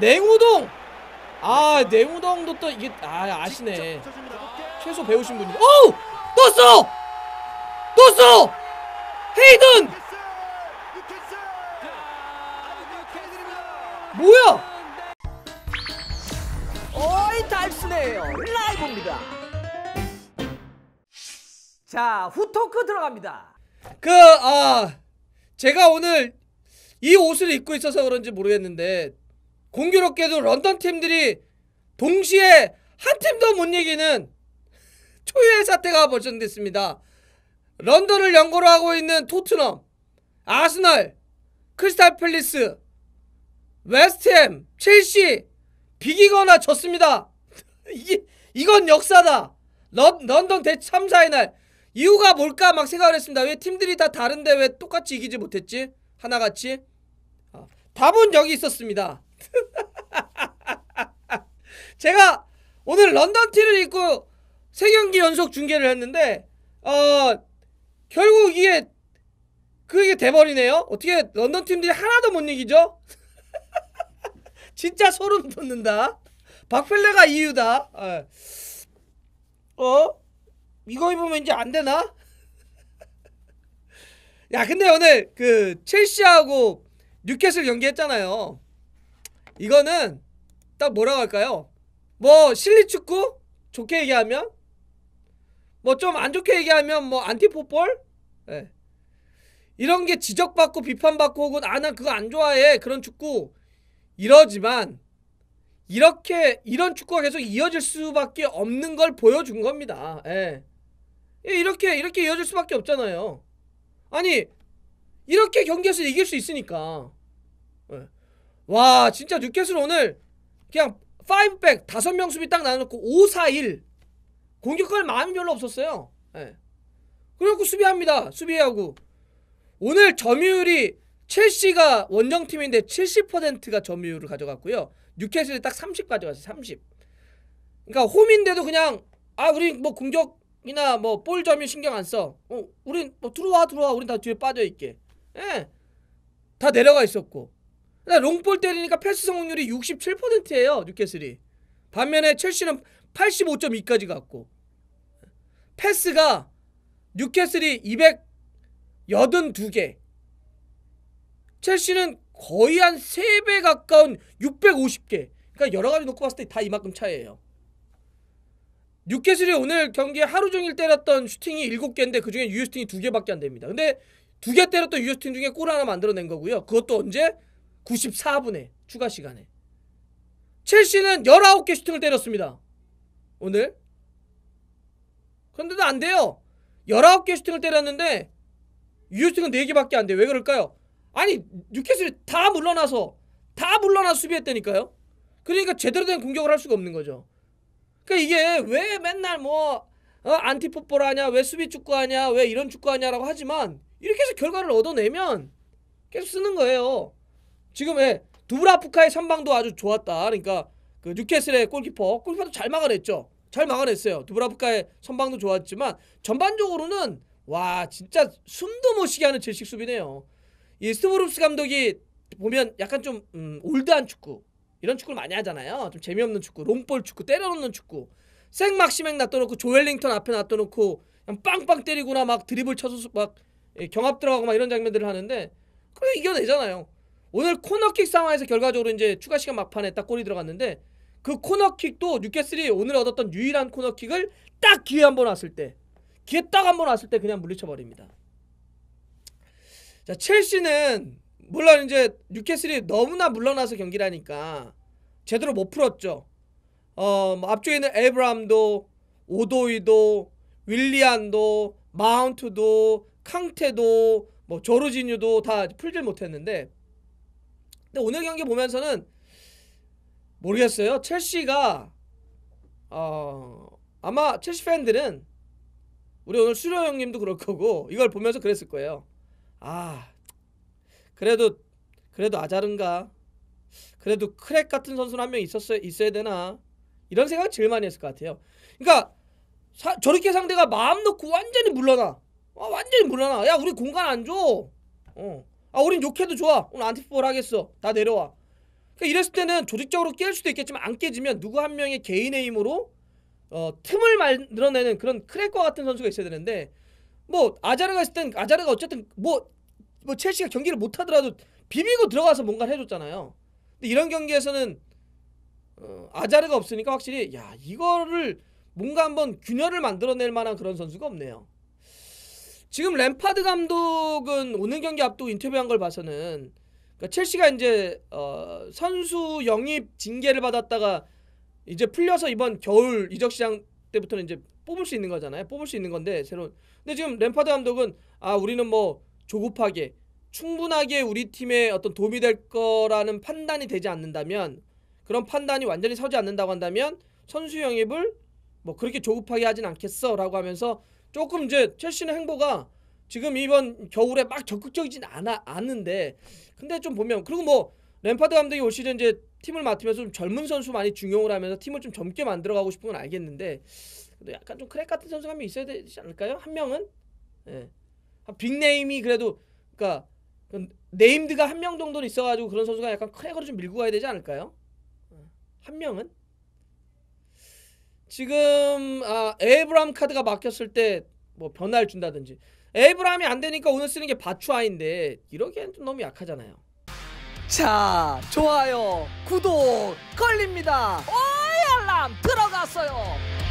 냉우동! 아 냉우동도 또 이게 아 아시네 최소 배우신 분이 오! 떴어! 떴어! 헤이든! 뭐야! 어이 달스네요 라이브입니다 자 후토크 들어갑니다 그 아 제가 오늘 이 옷을 입고 있어서 그런지 모르겠는데 공교롭게도 런던 팀들이 동시에 한 팀도 못 이기는 초유의 사태가 벌어됐습니다 런던을 연고로 하고 있는 토트넘, 아스널, 크리스탈 팰리스, 웨스트햄, 첼시 비기거나 졌습니다. 이게 이건 역사다. 런, 런던 대참사의 날 이유가 뭘까 막 생각을 했습니다. 왜 팀들이 다 다른데 왜 똑같이 이기지 못했지? 하나같이 아, 답은 여기 있었습니다. 제가 오늘 런던 티를 입고 세 경기 연속 중계를 했는데 어 결국 이게 그게 돼버리네요. 어떻게 런던 팀들이 하나도 못 이기죠? 진짜 소름 돋는다. 박펠레가 이유다. 어? 어? 이거 입으면 이제 안 되나? 야, 근데 오늘 그 첼시하고 뉴캐슬 경기했잖아요. 이거는 딱 뭐라고 할까요? 뭐 실리축구? 좋게 얘기하면? 뭐 좀 안 좋게 얘기하면 뭐, 뭐 안티포볼? 네. 예. 이런 게 지적받고 비판받고 혹은 아나 그거 안 좋아해 그런 축구 이러지만 이렇게 이런 축구가 계속 이어질 수밖에 없는 걸 보여준 겁니다. 예. 예 이렇게 이렇게 이어질 수밖에 없잖아요. 아니 이렇게 경기에서 이길 수 있으니까. 예. 와 진짜 뉴캐슬 오늘 그냥 5백 5명 수비 딱 나눠놓고 5, 4, 1 공격할 마음이 별로 없었어요 예. 그래갖고 수비합니다 수비하고 오늘 점유율이 첼시가 원정팀인데 70%가 점유율을 가져갔고요 뉴캐슬이 딱30 가져갔어요 30 그러니까 홈인데도 그냥 아 우리 뭐 공격이나 뭐 볼 점유 신경 안써 어, 우린 뭐 들어와 들어와 우린 다 뒤에 빠져있게 예. 다 내려가 있었고 그러니까 롱볼 때리니까 패스 성공률이 67%예요. 뉴캐슬이. 반면에 첼시는 85.2까지 갔고 패스가 뉴캐슬이 282개 첼시는 거의 한 3배 가까운 650개 그러니까 여러 가지 놓고 봤을 때 다 이만큼 차이예요 뉴캐슬이 오늘 경기에 하루 종일 때렸던 슈팅이 7개인데 그 중에 유효 슈팅이 2개밖에 안 됩니다 근데 2개 때렸던 유효 슈팅 중에 골 하나 만들어낸 거고요 그것도 언제? 94분에 추가 시간에 첼시는 19개 슈팅을 때렸습니다. 오늘 그런데도 안 돼요. 19개 슈팅을 때렸는데 유효팅은 4개밖에 안 돼요. 왜 그럴까요? 아니 뉴캐슬이 다 물러나서 다 물러나 수비했다니까요. 그러니까 제대로 된 공격을 할 수가 없는 거죠. 그러니까 이게 왜 맨날 뭐 어, 안티풋볼 하냐 왜 수비 축구하냐 왜 이런 축구하냐라고 하지만 이렇게 해서 결과를 얻어내면 계속 쓰는 거예요. 지금 예, 두브라프카의 선방도 아주 좋았다. 그러니까 그 뉴캐슬의 골키퍼, 골키퍼도 잘 막아냈죠. 잘 막아냈어요. 두브라프카의 선방도 좋았지만 전반적으로는 와 진짜 숨도 못 쉬게 하는 질식 수비네요. 이스브루스 감독이 보면 약간 좀 음, 올드한 축구 이런 축구를 많이 하잖아요. 좀 재미없는 축구, 롱볼 축구, 때려놓는 축구. 생막시맹 놔둬놓고 조엘링턴 앞에 놔둬놓고 그냥 빵빵 때리거나 막 드리블 쳐서 막 예, 경합 들어가고 막 이런 장면들을 하는데 그냥 이겨내잖아요. 오늘 코너킥 상황에서 결과적으로 이제 추가 시간 막판에 딱 골이 들어갔는데 그 코너킥도 뉴캐슬이 오늘 얻었던 유일한 코너킥을 딱 기회 한 번 왔을 때 기회 딱 한 번 왔을 때 그냥 물리쳐 버립니다. 자 첼시는 물론 이제 뉴캐슬이 너무나 물러나서 경기라니까 제대로 못 풀었죠. 어뭐 앞쪽에 있는 에브람도 오도이도 윌리안도 마운트도 캉테도 뭐 조르지뉴도 다 풀질 못했는데 근데 오늘 경기 보면서는 모르겠어요. 첼시가 어 아마 첼시 팬들은 우리 오늘 수료 형님도 그럴 거고 이걸 보면서 그랬을 거예요. 아 그래도 그래도 아자른가 그래도 크랙 같은 선수 한명 있었어 있어야 되나 이런 생각 제일 많이 했을 것 같아요. 그러니까 사, 저렇게 상대가 마음 놓고 완전히 물러나 아, 완전히 물러나 야 우리 공간 안 줘. 어. 아 우린 욕해도 좋아 오늘 안티풋볼 하겠어 다 내려와 그러니까 이랬을 때는 조직적으로 깰 수도 있겠지만 안 깨지면 누구 한 명의 개인의 힘으로 어, 틈을 만들어내는 그런 크랙과 같은 선수가 있어야 되는데 뭐 아자르가 있을 땐 아자르가 어쨌든 뭐뭐 뭐 첼시가 경기를 못 하더라도 비비고 들어가서 뭔가를 해줬잖아요. 근데 이런 경기에서는 어, 아자르가 없으니까 확실히 야 이거를 뭔가 한번 균열을 만들어낼 만한 그런 선수가 없네요. 지금 램파드 감독은 오는 경기 앞두고 인터뷰한 걸 봐서는 그러니까 첼시가 이제 어, 선수 영입 징계를 받았다가 이제 풀려서 이번 겨울 이적 시장 때부터는 이제 뽑을 수 있는 거잖아요. 뽑을 수 있는 건데 새로운. 근데 지금 램파드 감독은 아 우리는 뭐 조급하게 충분하게 우리 팀에 어떤 도움이 될 거라는 판단이 되지 않는다면 그런 판단이 완전히 서지 않는다고 한다면 선수 영입을 뭐 그렇게 조급하게 하진 않겠어라고 하면서 조금 이제 첼시는 행보가 지금 이번 겨울에 막 적극적이진 않아 않는데 근데 좀 보면 그리고 뭐 램파드 감독이 올 시즌 이제 팀을 맡으면서 좀 젊은 선수 많이 중용을 하면서 팀을 좀 젊게 만들어가고 싶은 건 알겠는데 그래도 약간 좀 크랙 같은 선수가 한 명 있어야 되지 않을까요? 한 명은 예. 빅네임이 그래도 그러니까 그 네임드가 한 명 정도는 있어가지고 그런 선수가 약간 크랙으로 좀 밀고 가야 되지 않을까요? 예. 한 명은 지금 아, 에브람 카드가 막혔을 때 뭐 변화를 준다든지 에브람이 이안 되니까 오늘 쓰는 게 바추아인데 이러기엔 좀 너무 약하잖아요. 자, 좋아요, 구독 걸립니다. 오이 알람 들어갔어요.